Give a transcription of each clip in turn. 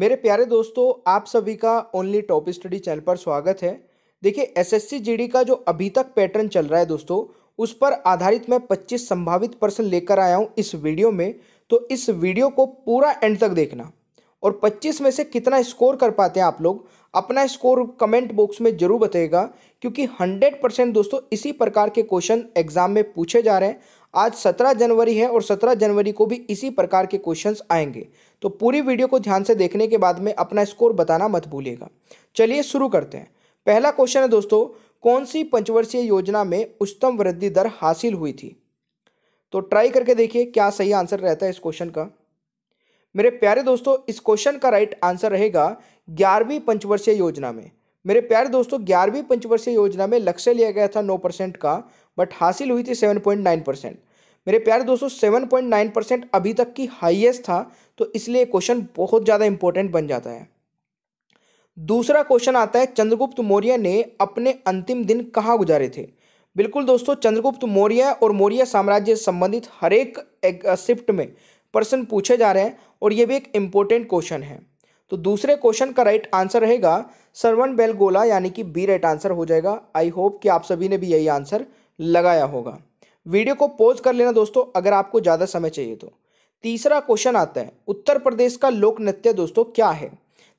मेरे प्यारे दोस्तों आप सभी का ओनली टॉप स्टडी चैनल पर स्वागत है देखिए एसएससी जीडी का जो अभी तक पैटर्न चल रहा है दोस्तों उस पर आधारित मैं 25 संभावित प्रश्न लेकर आया हूँ इस वीडियो में तो इस वीडियो को पूरा एंड तक देखना और 25 में से कितना स्कोर कर पाते हैं आप लोग अपना स्कोर कमेंट बॉक्स में जरूर बताइएगा क्योंकि 100 परसेंट दोस्तों इसी प्रकार के क्वेश्चन एग्जाम में पूछे जा रहे हैं आज 17 जनवरी है और 17 जनवरी को भी इसी प्रकार के क्वेश्चंस आएंगे तो पूरी वीडियो को ध्यान से देखने के बाद में अपना स्कोर बताना मत भूलिएगा चलिए शुरू करते हैं पहला क्वेश्चन है दोस्तों कौन सी पंचवर्षीय योजना में उच्चतम वृद्धि दर हासिल हुई थी तो ट्राई करके देखिए क्या सही आंसर रहता है इस क्वेश्चन का मेरे प्यारे दोस्तों इस क्वेश्चन का राइट आंसर रहेगा ग्यारहवीं पंचवर्षीय योजना में मेरे प्यारे दोस्तों ग्यारहवीं पंचवर्षीय योजना में लक्ष्य लिया गया था नौ परसेंट का बट हासिल हुई थी सेवन पॉइंट नाइन परसेंट मेरे प्यारे दोस्तों सेवन पॉइंट नाइन परसेंट अभी तक की हाईएस्ट था तो इसलिए क्वेश्चन बहुत ज़्यादा इंपॉर्टेंट बन जाता है दूसरा क्वेश्चन आता है चंद्रगुप्त मौर्य ने अपने अंतिम दिन कहाँ गुजारे थे बिल्कुल दोस्तों चंद्रगुप्त मौर्य और मौर्य साम्राज्य से संबंधित हर एक, शिफ्ट में प्रश्न पूछे जा रहे हैं और ये भी एक इम्पोर्टेंट क्वेश्चन है तो दूसरे क्वेश्चन का राइट आंसर रहेगा सरवन बेलगोला यानी कि बी राइट आंसर हो जाएगा आई होप कि आप सभी ने भी यही आंसर लगाया होगा वीडियो को पॉज कर लेना दोस्तों अगर आपको ज़्यादा समय चाहिए तो तीसरा क्वेश्चन आता है उत्तर प्रदेश का लोक नृत्य दोस्तों क्या है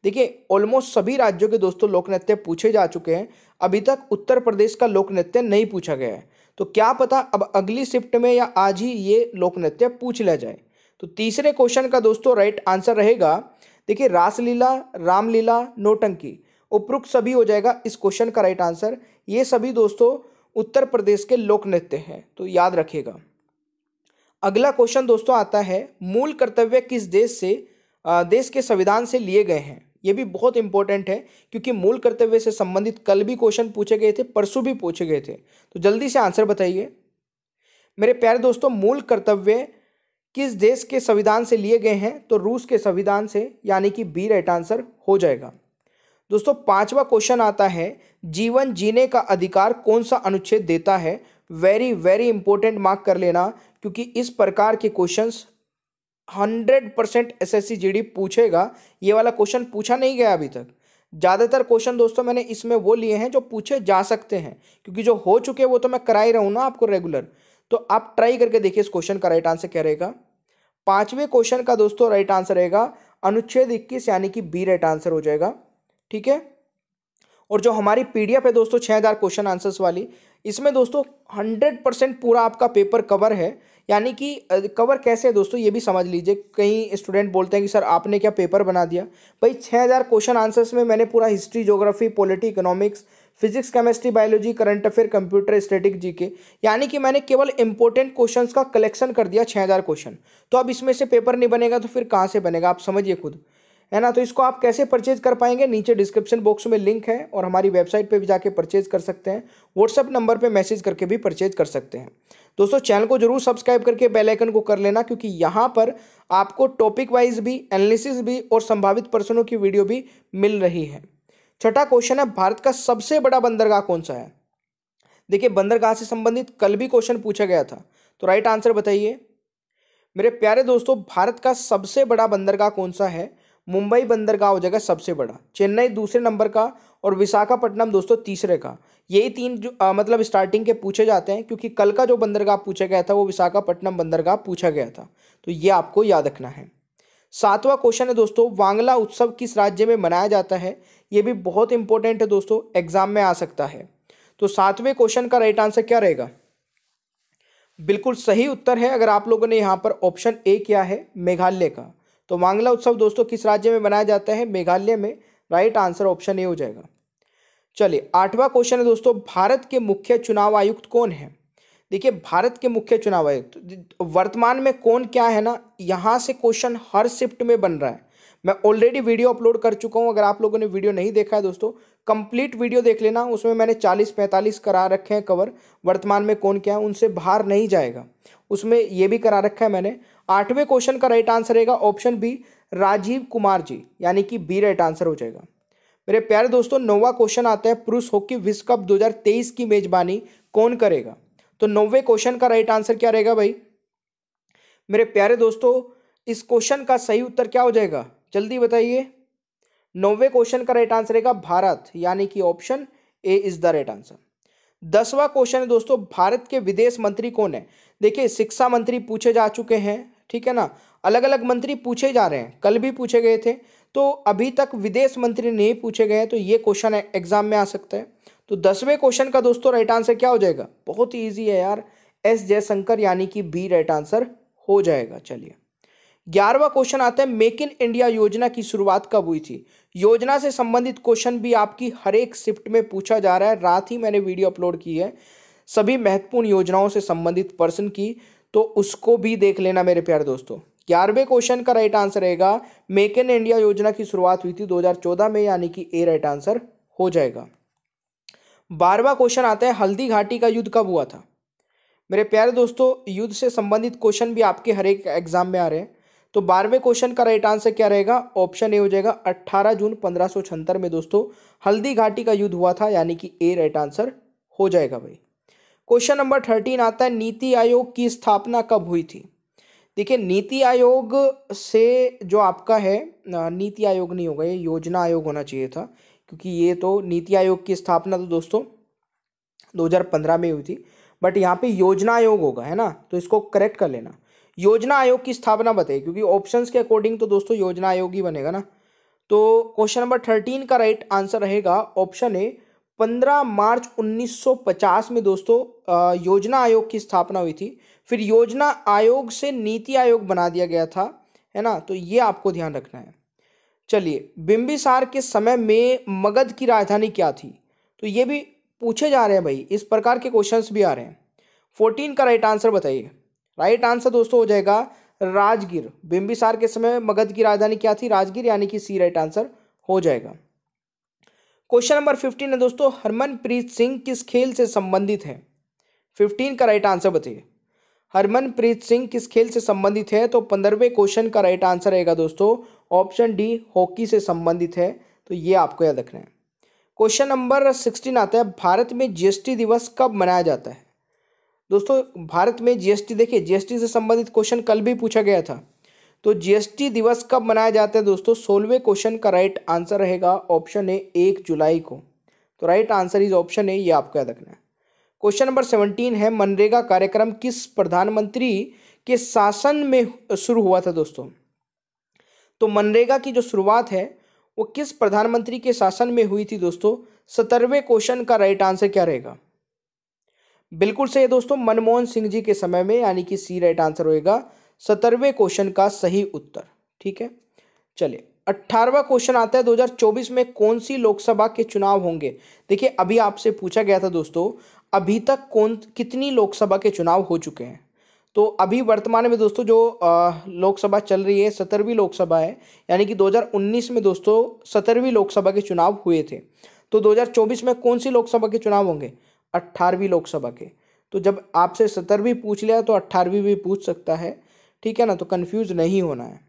देखिए ऑलमोस्ट सभी राज्यों के दोस्तों लोक नृत्य पूछे जा चुके हैं अभी तक उत्तर प्रदेश का लोक नृत्य नहीं पूछा गया है तो क्या पता अब अगली शिफ्ट में या आज ही ये लोक नृत्य पूछ लिया जाए तो तीसरे क्वेश्चन का दोस्तों राइट आंसर रहेगा देखिए रासलीला रामलीला नोटंकी उपरुक्त सभी हो जाएगा इस क्वेश्चन का राइट आंसर ये सभी दोस्तों उत्तर प्रदेश के लोक नृत्य हैं तो याद रखिएगा अगला क्वेश्चन दोस्तों आता है मूल कर्तव्य किस देश से देश के संविधान से लिए गए हैं ये भी बहुत इंपॉर्टेंट है क्योंकि मूल कर्तव्य से संबंधित कल भी क्वेश्चन पूछे गए थे परसों भी पूछे गए थे तो जल्दी से आंसर बताइए मेरे प्यारे दोस्तों मूल कर्तव्य किस देश के संविधान से लिए गए हैं तो रूस के संविधान से यानी कि बी राइट आंसर हो जाएगा दोस्तों पांचवा क्वेश्चन आता है जीवन जीने का अधिकार कौन सा अनुच्छेद देता है वेरी वेरी इंपॉर्टेंट मार्क कर लेना क्योंकि इस प्रकार के questions hundred percent S S पूछेगा ये वाला क्वेश्चन पूछा नहीं गया अभी तक ज़्यादातर क्वेश्चन दोस्तों मैंने इसमें वो लिए हैं जो पूछे जा सकते हैं क्योंकि जो हो चुके हैं वो तो मैं करा ही रहूँ ना आपको रेगुलर तो आप ट्राई करके देखिए इस क्वेश्चन का राइट आंसर क्या रहेगा पाँचवें क्वेश्चन का दोस्तों राइट आंसर रहेगा अनुच्छेद इक्कीस यानी कि बी राइट आंसर हो जाएगा ठीक है और जो हमारी पी है दोस्तों छः हज़ार क्वेश्चन आंसर्स वाली इसमें दोस्तों हंड्रेड परसेंट पूरा आपका पेपर कवर है यानी कि कवर कैसे है दोस्तों ये भी समझ लीजिए कई स्टूडेंट बोलते हैं कि सर आपने क्या पेपर बना दिया भाई छः हज़ार क्वेश्चन आंसर्स में मैंने पूरा history geography polity economics physics chemistry biology current affair computer static G K यानी कि मैंने केवल इंपॉर्टेंट क्वेश्चन का कलेक्शन कर दिया छः हज़ार क्वेश्चन तो अब इसमें से पेपर नहीं बनेगा तो फिर कहाँ से बनेगा आप समझिए खुद है ना तो इसको आप कैसे परचेज कर पाएंगे नीचे डिस्क्रिप्शन बॉक्स में लिंक है और हमारी वेबसाइट पे भी जाके परचेज कर सकते हैं व्हाट्सअप नंबर पे मैसेज करके भी परचेज कर सकते हैं दोस्तों चैनल को जरूर सब्सक्राइब करके बेल आइकन को कर लेना क्योंकि यहाँ पर आपको टॉपिक वाइज भी एनालिसिस भी और संभावित पर्सनों की वीडियो भी मिल रही है छठा क्वेश्चन है भारत का सबसे बड़ा बंदरगाह कौन सा है देखिए बंदरगाह से संबंधित कल भी क्वेश्चन पूछा गया था तो राइट आंसर बताइए मेरे प्यारे दोस्तों भारत का सबसे बड़ा बंदरगाह कौन सा है मुंबई बंदरगाह हो जाएगा सबसे बड़ा चेन्नई दूसरे नंबर का और विशाखापट्टनम दोस्तों तीसरे का यही तीन जो आ, मतलब स्टार्टिंग के पूछे जाते हैं क्योंकि कल का जो बंदरगाह पूछा गया था वो विशाखापट्टनम बंदरगाह पूछा गया था तो ये आपको याद रखना है सातवां क्वेश्चन है दोस्तों वांगला उत्सव किस राज्य में मनाया जाता है ये भी बहुत इंपॉर्टेंट है दोस्तों एग्जाम में आ सकता है तो सातवें क्वेश्चन का राइट आंसर क्या रहेगा बिल्कुल सही उत्तर है अगर आप लोगों ने यहाँ पर ऑप्शन ए किया है मेघालय का तो मांगला उत्सव दोस्तों किस राज्य में मनाया जाता है मेघालय में राइट आंसर ऑप्शन ए हो जाएगा चलिए आठवां क्वेश्चन है दोस्तों भारत के मुख्य चुनाव आयुक्त कौन है देखिए भारत के मुख्य चुनाव आयुक्त वर्तमान में कौन क्या है ना यहाँ से क्वेश्चन हर शिफ्ट में बन रहा है मैं ऑलरेडी वीडियो अपलोड कर चुका हूँ अगर आप लोगों ने वीडियो नहीं देखा है दोस्तों कंप्लीट वीडियो देख लेना उसमें मैंने 40-45 करा रखे हैं कवर वर्तमान में कौन क्या है उनसे बाहर नहीं जाएगा उसमें ये भी करा रखा है मैंने आठवें क्वेश्चन का राइट आंसर रहेगा ऑप्शन बी राजीव कुमार जी यानी कि बी राइट आंसर हो जाएगा मेरे प्यारे दोस्तों नौवा क्वेश्चन आता है पुरुष हॉकी विश्व कप 2023 की मेजबानी कौन करेगा तो नौवे क्वेश्चन का राइट आंसर क्या रहेगा भाई मेरे प्यारे दोस्तों इस क्वेश्चन का सही उत्तर क्या हो जाएगा जल्दी बताइए नौवे क्वेश्चन का राइट आंसर रहेगा भारत यानी कि option A is the right answer दसवा क्वेश्चन है दोस्तों भारत के विदेश मंत्री कौन है देखिए शिक्षा मंत्री पूछे जा चुके हैं ठीक है ना अलग अलग मंत्री पूछे जा रहे हैं कल भी पूछे गए थे तो अभी तक विदेश मंत्री नहीं पूछे गए तो ये क्वेश्चन एग्जाम में आ सकता है तो दसवें क्वेश्चन का दोस्तों राइट आंसर क्या हो जाएगा बहुत ही ईजी है यार एस जयशंकर यानी कि बी राइट आंसर हो जाएगा चलिए ग्यारहवा क्वेश्चन आता है मेक इन इंडिया योजना की शुरुआत कब हुई थी योजना से संबंधित क्वेश्चन भी आपकी हर एक शिफ्ट में पूछा जा रहा है रात ही मैंने वीडियो अपलोड की है सभी महत्वपूर्ण योजनाओं से संबंधित पर्सन की तो उसको भी देख लेना मेरे प्यारे दोस्तों ग्यारहवें क्वेश्चन का राइट आंसर रहेगा मेक इन इंडिया योजना की शुरुआत हुई थी 2014 में यानी कि ए राइट आंसर हो जाएगा बारहवा क्वेश्चन आता है हल्दी घाटी का युद्ध कब हुआ था मेरे प्यारे दोस्तों युद्ध से संबंधित क्वेश्चन भी आपके हर एक एग्जाम में आ रहे हैं तो बारहवें क्वेश्चन का राइट आंसर क्या रहेगा ऑप्शन ए हो जाएगा अट्ठारह जून पंद्रह में दोस्तों हल्दी घाटी का युद्ध हुआ था यानी कि ए राइट आंसर हो जाएगा भाई क्वेश्चन नंबर थर्टीन आता है नीति आयोग की स्थापना कब हुई थी देखिए नीति आयोग से जो आपका है नीति आयोग नहीं होगा ये योजना आयोग होना चाहिए था क्योंकि ये तो नीति आयोग की स्थापना तो दोस्तों 2015 में हुई थी बट यहाँ पे योजना आयोग होगा है ना तो इसको करेक्ट कर लेना योजना आयोग की स्थापना बताइए क्योंकि ऑप्शंस के अकॉर्डिंग तो दोस्तों योजना आयोग ही बनेगा ना तो क्वेश्चन नंबर थर्टीन का राइट आंसर रहेगा ऑप्शन ए 15 मार्च 1950 में दोस्तों योजना आयोग की स्थापना हुई थी फिर योजना आयोग से नीति आयोग बना दिया गया था है ना तो ये आपको ध्यान रखना है चलिए बिम्बिसार के समय में मगध की राजधानी क्या थी तो ये भी पूछे जा रहे हैं भाई इस प्रकार के क्वेश्चंस भी आ रहे हैं फोर्टीन का राइट आंसर बताइए राइट आंसर दोस्तों हो जाएगा राजगीर बिम्बिसार के समय मगध की राजधानी क्या थी राजगीर यानी कि सी राइट आंसर हो जाएगा क्वेश्चन नंबर फिफ्टीन है दोस्तों हरमनप्रीत सिंह किस खेल से संबंधित है फिफ्टीन का राइट आंसर बताइए हरमनप्रीत सिंह किस खेल से संबंधित है तो पंद्रहवें क्वेश्चन का राइट आंसर रहेगा दोस्तों ऑप्शन डी हॉकी से संबंधित है तो ये आपको याद रखना है क्वेश्चन नंबर सिक्सटीन आता है भारत में जीएसटी दिवस कब मनाया जाता है दोस्तों भारत में जीएसटी देखिए जीएसटी से संबंधित क्वेश्चन कल भी पूछा गया था तो जीएसटी दिवस कब मनाया जाता है दोस्तों सोलहवें क्वेश्चन का राइट आंसर रहेगा ऑप्शन ए एक जुलाई को तो right answer is option A ये आपको याद रखना है क्वेश्चन नंबर सेवनटीन है मनरेगा कार्यक्रम किस प्रधानमंत्री के शासन में शुरू हुआ था दोस्तों तो मनरेगा की जो शुरुआत है वो किस प्रधानमंत्री के शासन में हुई थी दोस्तों सत्रहवें क्वेश्चन का राइट आंसर क्या रहेगा बिल्कुल सही है दोस्तों मनमोहन सिंह जी के समय में यानी कि सी राइट आंसर होएगा सत्तरवें क्वेश्चन का सही उत्तर ठीक है चलिए अट्ठारहवा क्वेश्चन आता है 2024 में कौन सी लोकसभा के चुनाव होंगे देखिए अभी आपसे पूछा गया था दोस्तों अभी तक कौन कितनी लोकसभा के चुनाव हो चुके हैं तो अभी वर्तमान में दोस्तों जो लोकसभा चल रही है सत्रहवीं लोकसभा है यानी कि 2019 में दोस्तों सत्रहवीं लोकसभा के चुनाव हुए थे तो 2024 में कौन सी लोकसभा के चुनाव होंगे अट्ठारहवीं लोकसभा के तो जब आपसे सत्रहवीं पूछ लिया तो अट्ठारहवीं भी पूछ सकता है ठीक है ना तो कन्फ्यूज नहीं होना है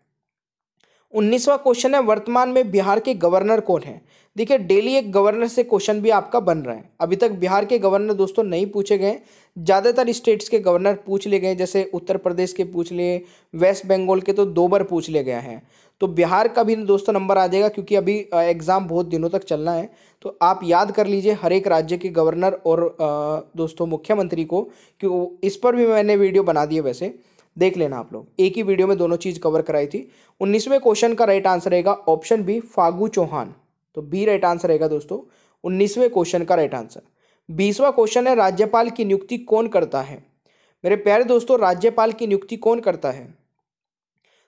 उन्नीसवा क्वेश्चन है वर्तमान में बिहार के गवर्नर कौन है देखिए डेली एक गवर्नर से क्वेश्चन भी आपका बन रहा है अभी तक बिहार के गवर्नर दोस्तों नहीं पूछे गए ज़्यादातर स्टेट्स के गवर्नर पूछ ले गए जैसे उत्तर प्रदेश के पूछ लिए वेस्ट बंगाल के तो दो बार पूछ ले गए हैं तो बिहार का भी दोस्तों नंबर आ जाएगा क्योंकि अभी एग्ज़ाम बहुत दिनों तक चलना है तो आप याद कर लीजिए हर एक राज्य के गवर्नर और दोस्तों मुख्यमंत्री को क्यों इस पर भी मैंने वीडियो बना दिए वैसे देख लेना आप लोग एक ही वीडियो में दोनों चीज़ कवर कराई थी उन्नीसवें क्वेश्चन का राइट आंसर रहेगा ऑप्शन बी फागू चौहान तो बी राइट आंसर रहेगा दोस्तों उन्नीसवें क्वेश्चन का राइट आंसर बीसवा क्वेश्चन है राज्यपाल की नियुक्ति कौन करता है मेरे प्यारे दोस्तों राज्यपाल की नियुक्ति कौन करता है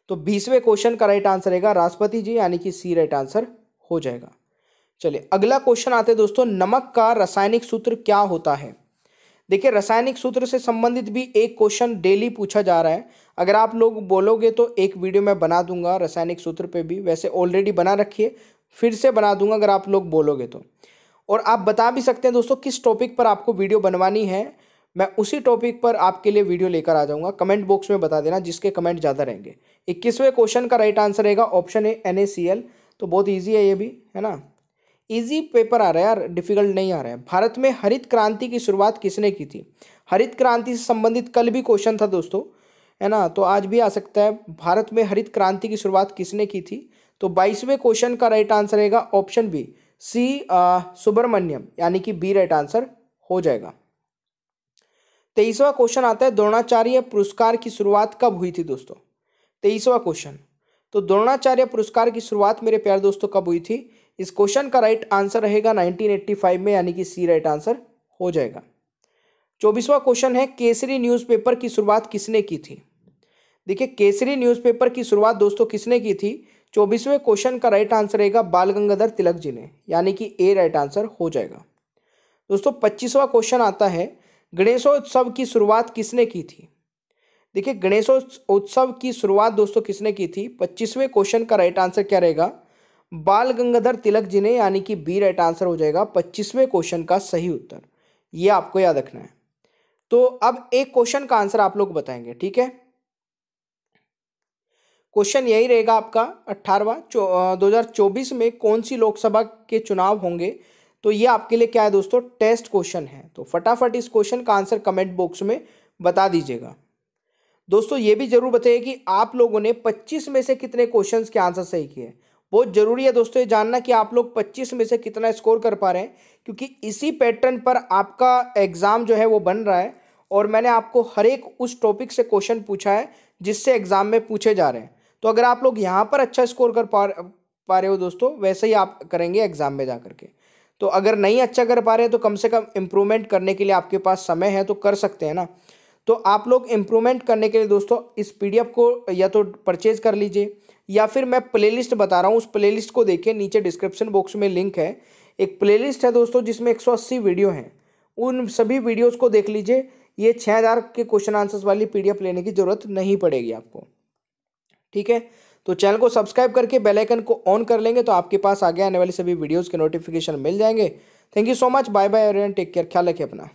तो बीसवें क्वेश्चन का राइट आंसर रहेगा राष्ट्रपति जी यानी कि सी राइट आंसर हो जाएगा चलिए अगला क्वेश्चन आते दोस्तों नमक का रासायनिक सूत्र क्या होता है देखिए रासायनिक सूत्र से संबंधित भी एक क्वेश्चन डेली पूछा जा रहा है अगर आप लोग बोलोगे तो एक वीडियो मैं बना दूंगा रासायनिक सूत्र पे भी वैसे ऑलरेडी बना रखिए फिर से बना दूंगा अगर आप लोग बोलोगे तो और आप बता भी सकते हैं दोस्तों किस टॉपिक पर आपको वीडियो बनवानी है मैं उसी टॉपिक पर आपके लिए वीडियो लेकर आ जाऊँगा कमेंट बॉक्स में बता देना जिसके कमेंट ज़्यादा रहेंगे इक्कीसवें क्वेश्चन का राइट आंसर रहेगा ऑप्शन ए एन तो बहुत ईजी है ये भी है ना इजी पेपर आ रहा है यार डिफिकल्ट नहीं आ रहा है भारत में हरित क्रांति की शुरुआत किसने की थी हरित क्रांति से संबंधित कल भी क्वेश्चन था दोस्तों है ना तो आज भी आ सकता है भारत में हरित क्रांति की शुरुआत किसने की थी तो बाईसवें क्वेश्चन का राइट आंसर रहेगा ऑप्शन बी सी सुब्रमण्यम यानी कि बी राइट आंसर हो जाएगा तेईसवा क्वेश्चन आता है द्रोणाचार्य पुरस्कार की शुरुआत कब हुई थी दोस्तों तेईसवा क्वेश्चन तो द्रोणाचार्य पुरस्कार की शुरुआत मेरे प्यार दोस्तों कब हुई थी इस क्वेश्चन का राइट आंसर रहेगा 1985 में यानी कि सी राइट आंसर हो जाएगा चौबीसवा क्वेश्चन है केसरी न्यूज़पेपर की शुरुआत किसने की थी देखिए केसरी न्यूज़पेपर की शुरुआत दोस्तों किसने की थी चौबीसवें क्वेश्चन का राइट आंसर रहेगा बाल गंगाधर तिलक जी ने यानी कि ए राइट आंसर हो जाएगा दोस्तों पच्चीसवा क्वेश्चन आता है गणेशोत्सव की शुरुआत किसने की थी देखिए गणेशोत्सव की शुरुआत दोस्तों किसने की थी पच्चीसवें क्वेश्चन का राइट आंसर क्या रहेगा बाल गंगाधर तिलक जी ने यानी कि बी राइट आंसर हो जाएगा पच्चीसवें क्वेश्चन का सही उत्तर ये आपको याद रखना है तो अब एक क्वेश्चन का आंसर आप लोग बताएंगे ठीक है क्वेश्चन यही रहेगा आपका अट्ठारवा दो हज़ार चौबीस में कौन सी लोकसभा के चुनाव होंगे तो ये आपके लिए क्या है दोस्तों टेस्ट क्वेश्चन है तो फटाफट इस क्वेश्चन का आंसर कमेंट बॉक्स में बता दीजिएगा दोस्तों ये भी जरूर बताइए कि आप लोगों ने 25 में से कितने क्वेश्चंस के आंसर सही किए बहुत जरूरी है दोस्तों ये जानना कि आप लोग 25 में से कितना स्कोर कर पा रहे हैं क्योंकि इसी पैटर्न पर आपका एग्ज़ाम जो है वो बन रहा है और मैंने आपको हर एक उस टॉपिक से क्वेश्चन पूछा है जिससे एग्ज़ाम में पूछे जा रहे हैं तो अगर आप लोग यहाँ पर अच्छा स्कोर कर पा पा रहे हो दोस्तों वैसे ही आप करेंगे एग्ज़ाम में जा करके तो अगर नहीं अच्छा कर पा रहे हैं तो कम से कम इम्प्रूवमेंट करने के लिए आपके पास समय है तो कर सकते हैं ना तो आप लोग इम्प्रूवमेंट करने के लिए दोस्तों इस पी को या तो परचेज कर लीजिए या फिर मैं प्लेलिस्ट बता रहा हूँ उस प्लेलिस्ट को देखिए नीचे डिस्क्रिप्शन बॉक्स में लिंक है एक प्लेलिस्ट है दोस्तों जिसमें 180 वीडियो हैं उन सभी वीडियोस को देख लीजिए ये छः हज़ार के क्वेश्चन आंसर्स वाली पीडीएफ लेने की ज़रूरत नहीं पड़ेगी आपको ठीक है तो चैनल को सब्सक्राइब करके बेल आइकन को ऑन कर लेंगे तो आपके पास आगे आने वाली सभी वीडियोस के नोटिफिकेशन मिल जाएंगे thank you so much bye bye और टेक केयर ख्याल रखिए अपना